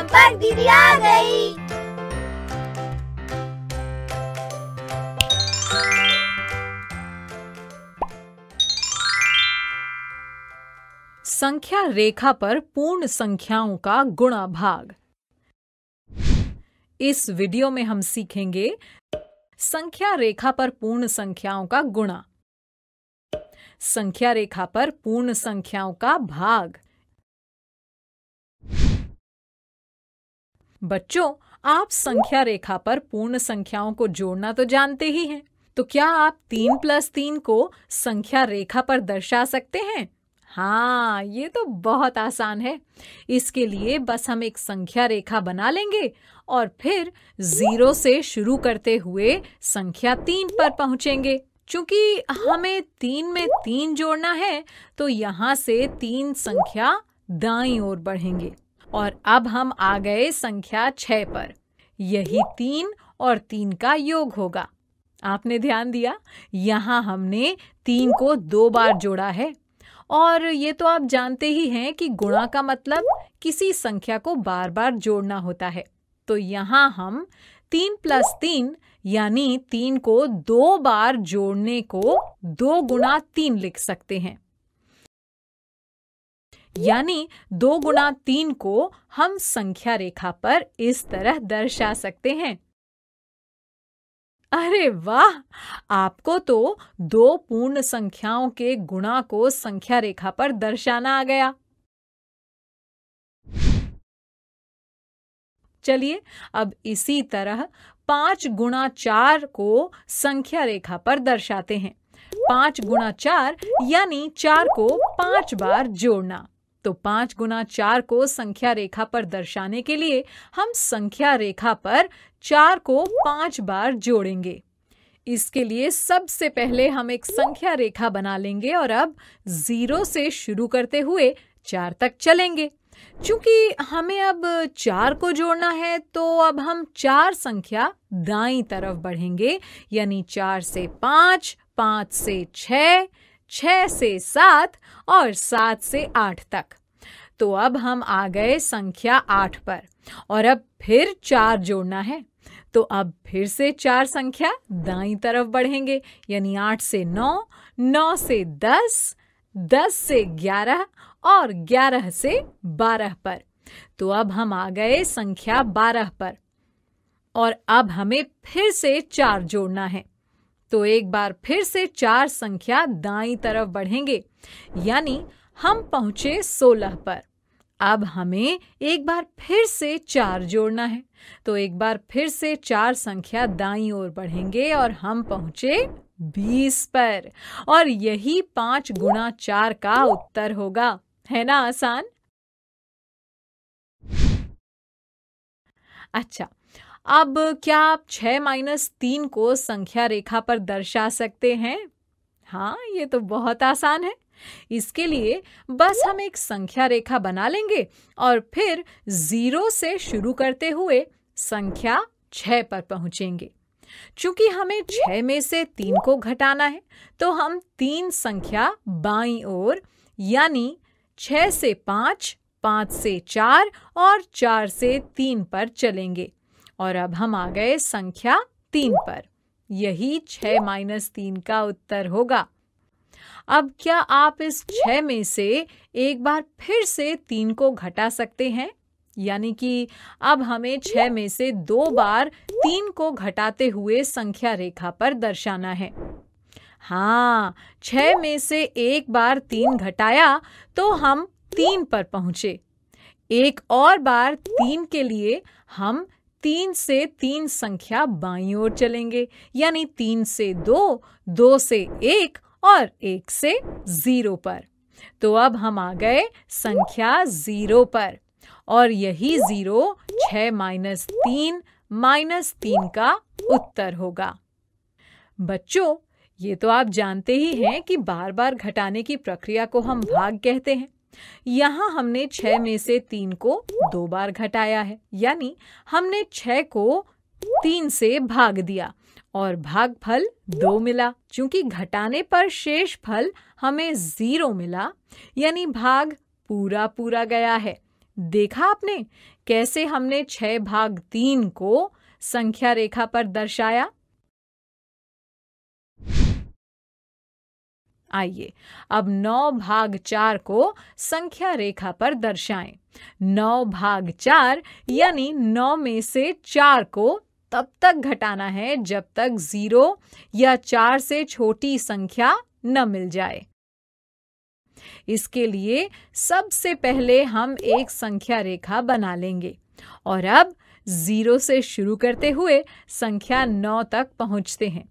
संपर्क दीदी आ गई संख्या रेखा पर पूर्ण संख्याओं का गुणा भाग इस वीडियो में हम सीखेंगे संख्या रेखा पर पूर्ण संख्याओं का गुणा संख्या रेखा पर पूर्ण संख्याओं का भाग बच्चों आप संख्या रेखा पर पूर्ण संख्याओं को जोड़ना तो जानते ही हैं तो क्या आप तीन प्लस तीन को संख्या रेखा पर दर्शा सकते हैं हाँ ये तो बहुत आसान है इसके लिए बस हम एक संख्या रेखा बना लेंगे और फिर जीरो से शुरू करते हुए संख्या तीन पर पहुंचेंगे चूंकि हमें तीन में तीन जोड़ना है तो यहाँ से तीन संख्या दाई ओर बढ़ेंगे और अब हम आ गए संख्या छह पर यही तीन और तीन का योग होगा आपने ध्यान दिया यहाँ हमने तीन को दो बार जोड़ा है और ये तो आप जानते ही हैं कि गुणा का मतलब किसी संख्या को बार बार जोड़ना होता है तो यहाँ हम तीन प्लस तीन यानी तीन को दो बार जोड़ने को दो गुणा तीन लिख सकते हैं यानी दो गुणा तीन को हम संख्या रेखा पर इस तरह दर्शा सकते हैं अरे वाह आपको तो दो पूर्ण संख्याओं के गुणा को संख्या रेखा पर दर्शाना आ गया चलिए अब इसी तरह पांच गुणा चार को संख्या रेखा पर दर्शाते हैं पांच गुणा चार यानी चार को पांच बार जोड़ना तो पांच गुना चार को संख्या रेखा पर दर्शाने के लिए हम संख्या रेखा पर चार को पांच बार जोड़ेंगे इसके लिए सबसे पहले हम एक संख्या रेखा बना लेंगे और अब जीरो से शुरू करते हुए चार तक चलेंगे चूंकि हमें अब चार को जोड़ना है तो अब हम चार संख्या दाई तरफ बढ़ेंगे यानी चार से पांच पांच से छ छः से सात और सात से आठ तक तो अब हम आ गए संख्या आठ पर और अब फिर चार जोड़ना है तो अब फिर से चार संख्या दाई तरफ बढ़ेंगे यानी आठ से नौ नौ से दस दस से ग्यारह और ग्यारह से बारह पर तो अब हम आ गए संख्या बारह पर और अब हमें फिर से चार जोड़ना है तो एक बार फिर से चार संख्या दाई तरफ बढ़ेंगे यानी हम पहुंचे सोलह पर अब हमें एक बार फिर से चार जोड़ना है तो एक बार फिर से चार संख्या दाई ओर बढ़ेंगे और हम पहुंचे बीस पर और यही पांच गुणा चार का उत्तर होगा है ना आसान अच्छा अब क्या आप छः माइनस तीन को संख्या रेखा पर दर्शा सकते हैं हाँ ये तो बहुत आसान है इसके लिए बस हम एक संख्या रेखा बना लेंगे और फिर जीरो से शुरू करते हुए संख्या छः पर पहुंचेंगे चूंकि हमें छः में से तीन को घटाना है तो हम तीन संख्या बाई ओर यानी छः से पाँच पाँच से चार और चार से तीन पर चलेंगे और अब हम आ गए संख्या तीन पर यही छः माइनस तीन का उत्तर होगा अब क्या आप इस छः में से एक बार फिर से तीन को घटा सकते हैं यानी कि अब हमें छः में से दो बार तीन को घटाते हुए संख्या रेखा पर दर्शाना है हाँ छः में से एक बार तीन घटाया तो हम तीन पर पहुंचे एक और बार तीन के लिए हम तीन से तीन संख्या बाई ओर चलेंगे यानी तीन से दो दो से एक और एक से जीरो पर तो अब हम आ गए संख्या जीरो पर और यही जीरो छ माइनस तीन माइनस तीन का उत्तर होगा बच्चों ये तो आप जानते ही हैं कि बार बार घटाने की प्रक्रिया को हम भाग कहते हैं यहाँ हमने छह में से तीन को दो बार घटाया है यानी हमने छ को तीन से भाग दिया और भाग फल दो मिला क्योंकि घटाने पर शेष फल हमें जीरो मिला यानी भाग पूरा पूरा गया है देखा आपने कैसे हमने छ भाग तीन को संख्या रेखा पर दर्शाया आइए अब नौ भाग चार को संख्या रेखा पर दर्शाएं। नौ भाग चार यानी नौ में से चार को तब तक घटाना है जब तक जीरो या चार से छोटी संख्या न मिल जाए इसके लिए सबसे पहले हम एक संख्या रेखा बना लेंगे और अब जीरो से शुरू करते हुए संख्या नौ तक पहुंचते हैं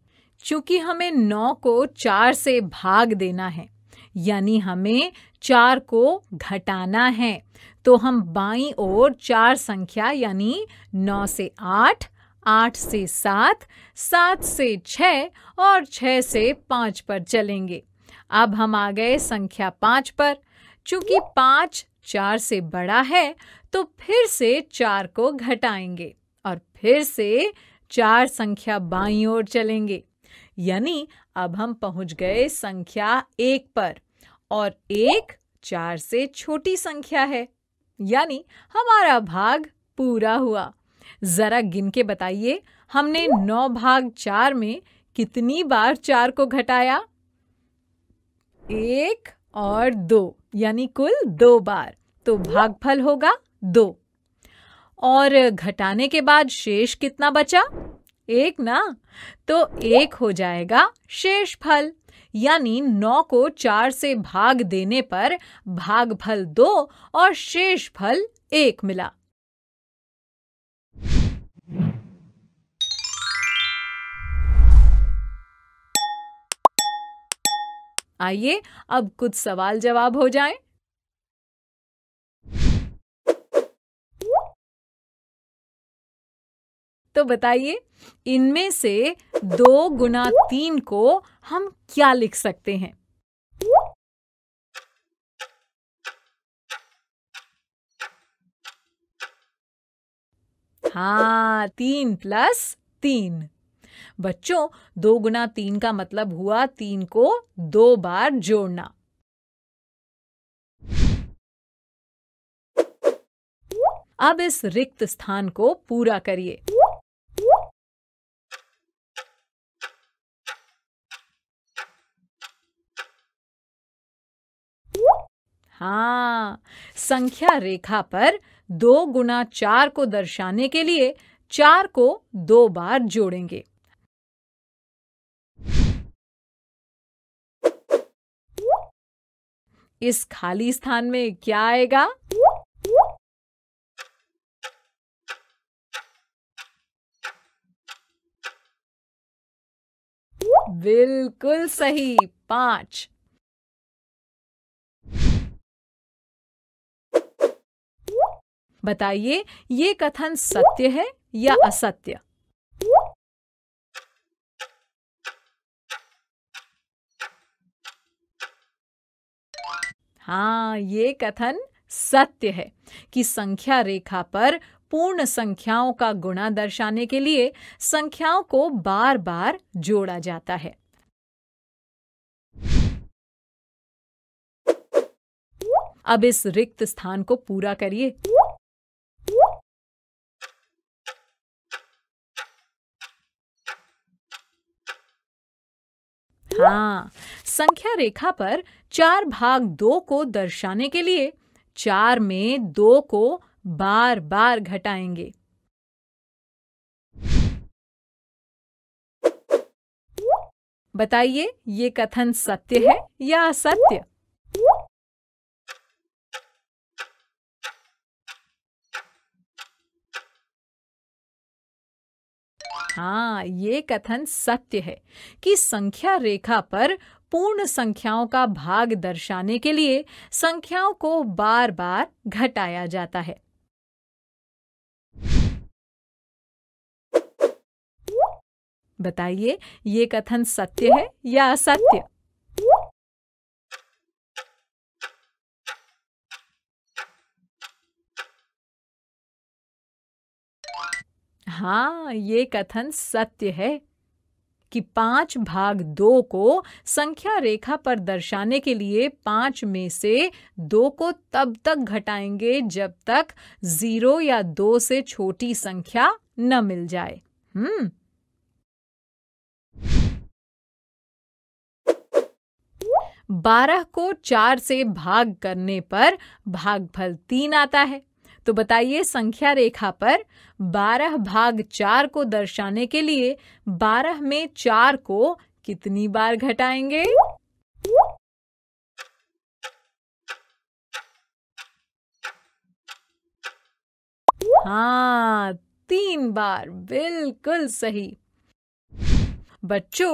चूंकि हमें नौ को चार से भाग देना है यानी हमें चार को घटाना है तो हम बाई ओर चार संख्या यानी नौ से आठ आठ से सात सात से छ और छ से पाँच पर चलेंगे अब हम आ गए संख्या पाँच पर चूंकि पाँच चार से बड़ा है तो फिर से चार को घटाएंगे और फिर से चार संख्या बाई ओर चलेंगे यानी अब हम पहुंच गए संख्या एक पर और एक चार से छोटी संख्या है यानी हमारा भाग पूरा हुआ जरा गिन के बताइए हमने नौ भाग चार में कितनी बार चार को घटाया एक और दो यानी कुल दो बार तो भागफल होगा दो और घटाने के बाद शेष कितना बचा एक ना तो एक हो जाएगा शेष फल यानी नौ को चार से भाग देने पर भागफल दो और शेष फल एक मिला आइए अब कुछ सवाल जवाब हो जाएं। तो बताइए इनमें से दो गुना तीन को हम क्या लिख सकते हैं हाँ तीन प्लस तीन बच्चों दो गुना तीन का मतलब हुआ तीन को दो बार जोड़ना अब इस रिक्त स्थान को पूरा करिए हाँ संख्या रेखा पर दो गुना चार को दर्शाने के लिए चार को दो बार जोड़ेंगे इस खाली स्थान में क्या आएगा बिल्कुल सही पांच बताइए ये कथन सत्य है या असत्य हाँ ये कथन सत्य है कि संख्या रेखा पर पूर्ण संख्याओं का गुणा दर्शाने के लिए संख्याओं को बार बार जोड़ा जाता है अब इस रिक्त स्थान को पूरा करिए हाँ संख्या रेखा पर चार भाग दो को दर्शाने के लिए चार में दो को बार बार घटाएंगे बताइए ये कथन सत्य है या असत्य हाँ ये कथन सत्य है कि संख्या रेखा पर पूर्ण संख्याओं का भाग दर्शाने के लिए संख्याओं को बार बार घटाया जाता है बताइए ये कथन सत्य है या असत्य हाँ ये कथन सत्य है कि पांच भाग दो को संख्या रेखा पर दर्शाने के लिए पांच में से दो को तब तक घटाएंगे जब तक जीरो या दो से छोटी संख्या न मिल जाए हम्म बारह को चार से भाग करने पर भागफल तीन आता है तो बताइए संख्या रेखा पर 12 भाग 4 को दर्शाने के लिए 12 में 4 को कितनी बार घटाएंगे हाँ तीन बार बिल्कुल सही बच्चों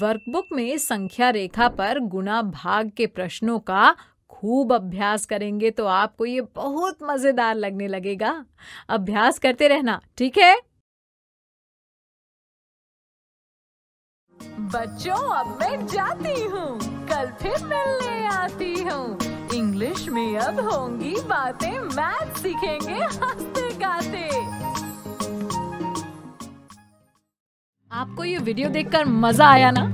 वर्कबुक में संख्या रेखा पर गुना भाग के प्रश्नों का खूब अभ्यास करेंगे तो आपको ये बहुत मज़ेदार लगने लगेगा अभ्यास करते रहना ठीक है बच्चों अब मैं जाती हूँ कल फिर मिलने आती हूँ इंग्लिश में अब होंगी बातें मैथ सीखेंगे हंसते गाते आपको ये वीडियो देखकर मजा आया ना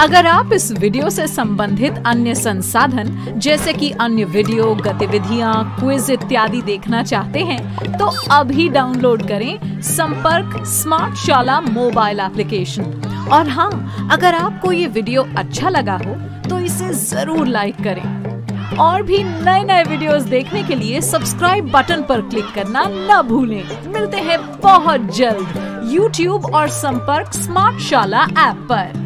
अगर आप इस वीडियो से संबंधित अन्य संसाधन जैसे कि अन्य वीडियो गतिविधियाँ क्विज इत्यादि देखना चाहते हैं तो अभी डाउनलोड करें संपर्क स्मार्ट शाला मोबाइल एप्लीकेशन और हाँ अगर आपको ये वीडियो अच्छा लगा हो तो इसे जरूर लाइक करें और भी नए नए वीडियोस देखने के लिए सब्सक्राइब बटन पर क्लिक करना न भूलें मिलते हैं बहुत जल्द YouTube और संपर्क स्मार्ट शाला ऐप पर